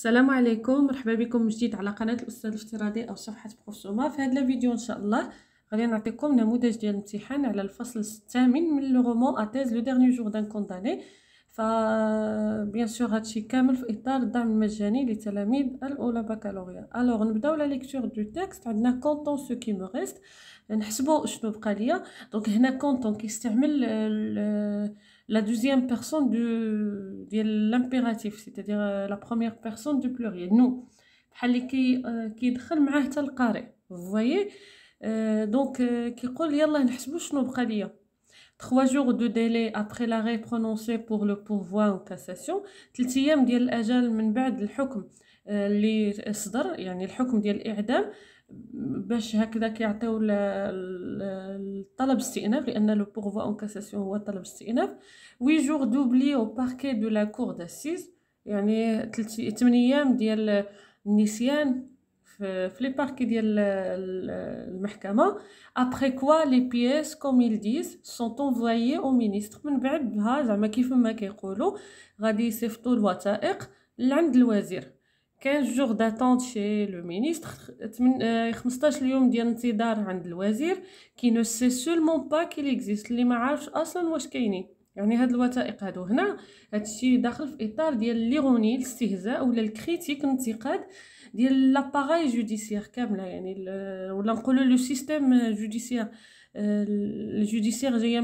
السلام عليكم مرحبا بكم جديد على قناه الاستاذ الافتراضي او صفحه بروسوما في هذا الفيديو ان شاء الله غادي نعطيكم نموذج ديال الامتحان على الفصل الثامن من لو رومون اتيز لو ديرني جور دان كونداني ف بيان سور هادشي كامل في اطار الدعم المجاني لتلاميذ الاولى بكالوريا الوغ نبداو لا ليكتور دو تيكست عندنا كونطون سو كي مو ريست نحسبوا شنو بقى ليا دونك هنا كونطون كيستعمل la deuxième personne de, l'impératif, c'est-à-dire euh, la première personne du pluriel, nous. Euh, Vous voyez euh, Donc, qui dit, Trois jours de délai après l'arrêt prononcé pour le pourvoi en cassation. Trois jours de délai après l'arrêt prononcé le اللي صدر يعني الحكم ديال الاعدام باش هكذا كيعطيو الطلب استئناف لان لو بورفوا اون كاساسيون هو طلب استئناف وي جوغ دوبلي او باركي دو لا كور داسيز يعني 8 ايام ديال النسيان في لي باركي ديال المحكمه ابري كوا لي بيس كوم يل ديز سون اونفوايي او مينيستر من بعدها زعما كيف ما كيقولوا غادي يصيفطوا الوثائق لعند الوزير 15 جوغ داتونت شي لو مينيستر 15 يوم ديال انتظار عند الوزير كي نو سي سولمون با كي ليكزيست اللي ما عارفش اصلا واش كاينين يعني هاد الوثائق هادو هنا هادشي داخل في اطار ديال ليغوني الاستهزاء ولا الكريتيك الانتقاد ديال لاباراي جوديسيير كامله يعني ولا نقولوا لو سيستيم جوديسيير الجوديسيير جايه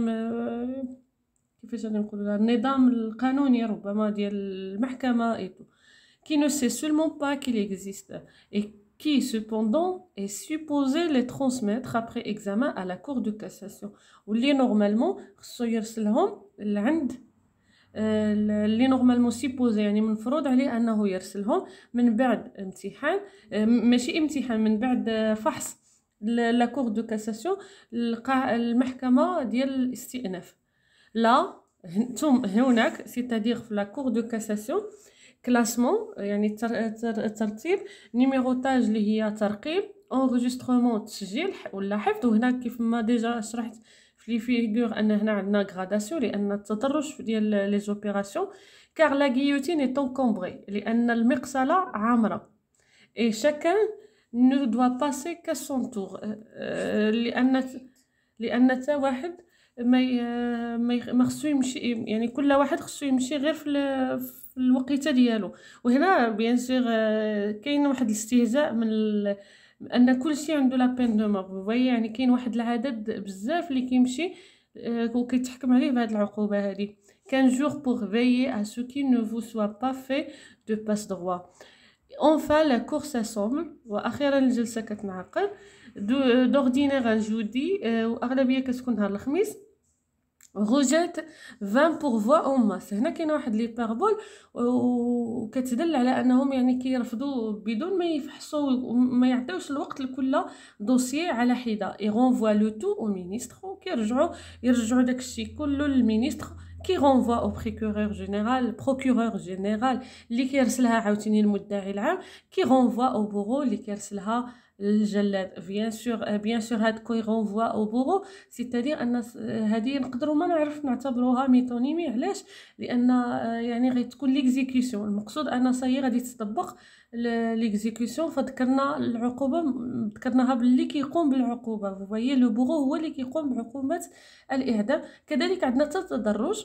كيفاش غادي نقولوا النظام القانوني ربما ديال المحكمه ايتو qui ne sait seulement pas qu'il existe et qui cependant est supposé les transmettre après examen à la Cour de cassation. Ou les normalement, اللي نورمالمون سيبوزي يعني منفروض عليه انه يرسلهم من بعد امتحان ماشي امتحان من بعد فحص لا كور دو كاساسيون المحكمه ديال الاستئناف لا انتم هناك سيتادير في لا كور دو كاساسيون كلاسمون يعني الترتيب نيميروتاج اللي هي ترقيم انغيسترومون تسجيل ولا حفظ وهنا كيف ما ديجا شرحت في لي فيغور ان هنا عندنا غراداسيون لان التطرش ديال لي زوبيراسيون كار لا غيوتين اي كومبري لان المقصله عامره اي شاكان نو دو باسي سون تور لان لان تا واحد ما ما خصو يمشي يعني كل واحد خصو يمشي غير في في الوقيته ديالو وهنا بيان سيغ آه، كاين واحد الاستهزاء من ال... ان كلشي عنده لا بين دو مور يعني كاين واحد العدد بزاف اللي كيمشي آه، وكيتحكم عليه بهاد العقوبه هادي كان جور بور veiller à كي نو ne vous soit pas fait de passe droit enfin لا course assemble واخيرا الجلسه كتنعقد دو دوردينير جودي واغلبيه كتكون نهار الخميس غوجات 20 بور فوا اون ماس هنا كاين واحد لي باربول وكتدل على انهم يعني كيرفضوا بدون ما يفحصوا ما يعطيوش الوقت لكل دوسيي على حده اي غونفوا لو تو او مينيستر وكيرجعوا يرجعوا داكشي كله للمينيستر كي غونفوا او بريكورور جينيرال بروكورور جينيرال اللي كيرسلها عاوتاني المدعي العام كي غونفوا او بورو اللي كيرسلها للجلاد بيان سور بيان سور هاد كوي غونفوا او بوغو سيتادير ان هادي نقدروا ما نعرف نعتبروها ميتونيمي علاش لان آه، يعني غتكون ليكزيكيسيون المقصود ان ساي غادي تطبق ليكزيكيسيون فذكرنا العقوبه ذكرناها باللي كيقوم بالعقوبه فوايي لو بوغو هو اللي كيقوم بعقوبه الاعدام كذلك عندنا حتى التدرج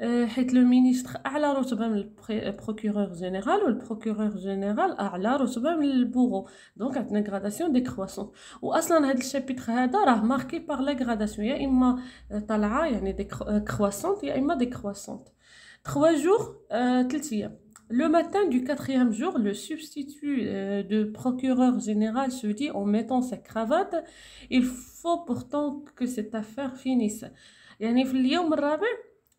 Le ministre a la reçu le procureur général, ou le procureur général a la reçu le bureau. Donc, il y a une gradation décroissante. Ou, à ce chapitre là le chapitre est marqué par la gradation. Il y a une croissante et une décroissante. Trois jours, euh, le matin du quatrième jour, le substitut euh, du procureur général se dit en mettant sa cravate il faut pourtant que cette affaire finisse. Il y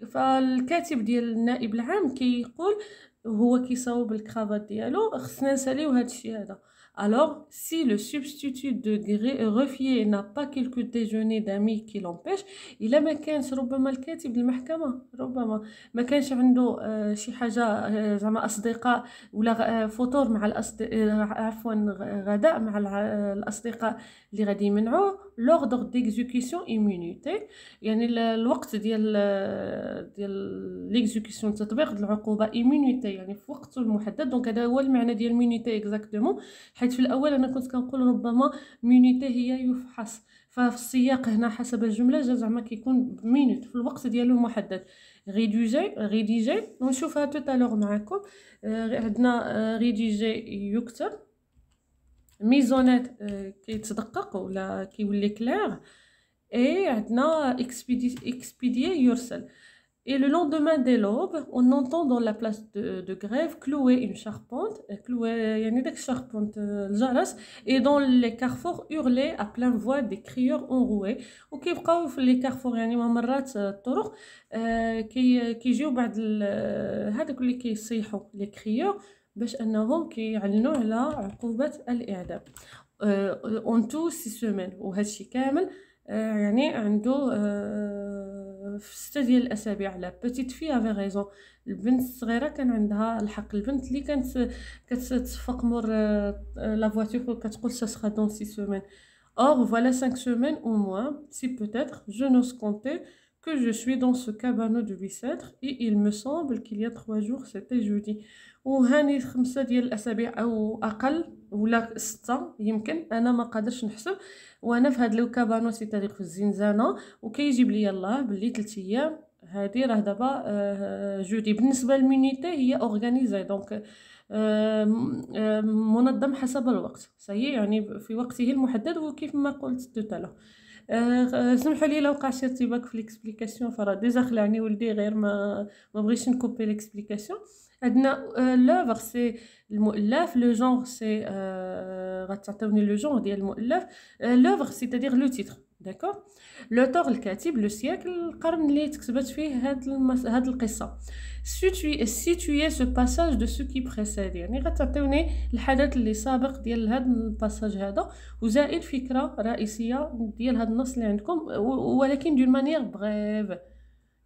فالكاتب ديال النائب العام كيقول كي هو كيصاوب الكرافات ديالو خصنا نساليو هذا الشيء هذا Alors, si le substitut de greffier n'a pas quelques déjeuners d'amis qui l'empêchent, il ما كانش ربما الكاتب المحكمة ربما ما كانش عنده آه، شي حاجة آه، زعما أصدقاء ولا آه، فطور مع الأصدقاء عفوا غداء مع الأصدقاء اللي غادي يمنعوه لوردر ديكزيكيسيون ايمونيتي يعني الوقت ديال ديال ليكزيكيسيون تطبيق العقوبه ايمونيتي يعني في وقت المحدد دونك هذا هو المعنى ديال ايمونيتي اكزاكتومون حيت في الاول انا كنت كنقول ربما ايمونيتي هي يفحص ففي السياق هنا حسب الجمله جا زعما كيكون مينوت في الوقت ديالو محدد ريديجي ريديجي ونشوفها توتالور معاكم آه، عندنا ريديجي آه، يكتب ميزونات آه، كيتدقق ولا كيولي كلير اي عندنا اكسبيدي اكسبيدي يورسل اي لو لوندومان دي لوب اون اونتون دون لا بلاص دو دو غريف كلوي اون شاربونت كلوي يعني داك شاربونت الجرس اي دون لي كارفور اورلي ا بلان فوا دي كريور اون روي وكيبقاو في لي كارفور يعني مرات الطرق آه، آه، كي كيجيو بعد هذوك اللي كيصيحوا لي كريور باش انهم كيعلنوا على عقوبه الاعدام اون تو سي سيمين الشيء كامل أه، يعني عنده أه، في ستة ديال الاسابيع لا بيتيت في افي غيزون البنت الصغيره كان عندها الحق البنت اللي كانت كتصفق مور لا أه، فواتور كتقول سا سخا دون سي سيمين اور فوالا 5 سيمين او موان سي بوتيتر جو نوس كونتي que je suis dans ce cabanon de Bicêtre et il me semble qu'il y a trois jours c'était jeudi هاني خمسة ديال الأسابيع أو أقل ولا ستة يمكن أنا ما قادرش نحسب وأنا في هاد لو كابانو سي تاريخ في الزنزانة وكيجيب لي الله بلي تلت أيام هادي راه دابا جودي بالنسبة للمينيتي هي أورغانيزي دونك منظم حسب الوقت صحيح يعني في وقته المحدد وكيف ما قلت توتالا آه، سمحوا لي لو وقع شي ارتباك في ليكسبليكاسيون فرا ديجا خلعني ولدي غير ما ما بغيتش نكوبي ليكسبليكاسيون عندنا لوفر سي المؤلف لو جونغ سي غتعطيوني لو جونغ ديال المؤلف لوفر سي تادير لو تيتر داكوغ لو طوغ الكاتب لو سياكل القرن اللي تكتبت فيه هاد المس... هاد القصه سيتوي سيتوي سو باساج دو سو كي بريسيد يعني غتعطيوني الحدث اللي سابق ديال هاد الباساج هذا وزائد فكره رئيسيه ديال هاد النص اللي عندكم ولكن دون مانيير بريف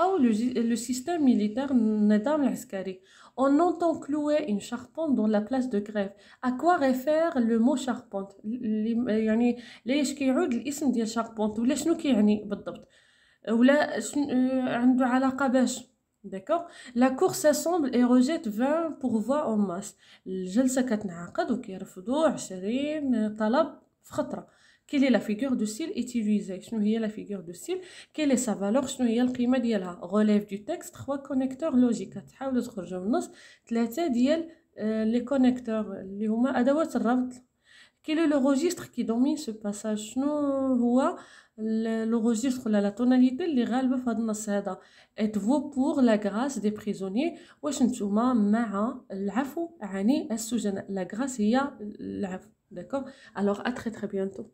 أو لو سيستيم ميليتار النظام العسكري On entend clouer une charpente dans la place de grève. À quoi réfère le mot يعني ليش كيعود الاسم ديال شاربونت ولا شنو كيعني بالضبط ولا آه، عندو علاقه باش داكوغ لا كور سامبل اي روجيت 20 بورفوا اون ماس الجلسه كتنعقد وكيرفضوا عشرين طلب في خطره quelle est la figure de style utilisée la figure de style quelle est sa valeur شنو هي القيمه ديالها relève du texte trois connecteurs logiques تحاولوا تخرجوا من النص ثلاثه ديال لي كونيكتور اللي هما ادوات الربط quel est le registre qui domine ce passage شنو هو le registre la tonalité اللي غالبه في هذا النص هذا êtes-vous pour la grâce des prisonniers واش نتوما مع العفو عن السجناء la grâce هي العفو D'accord Alors, à très très bientôt.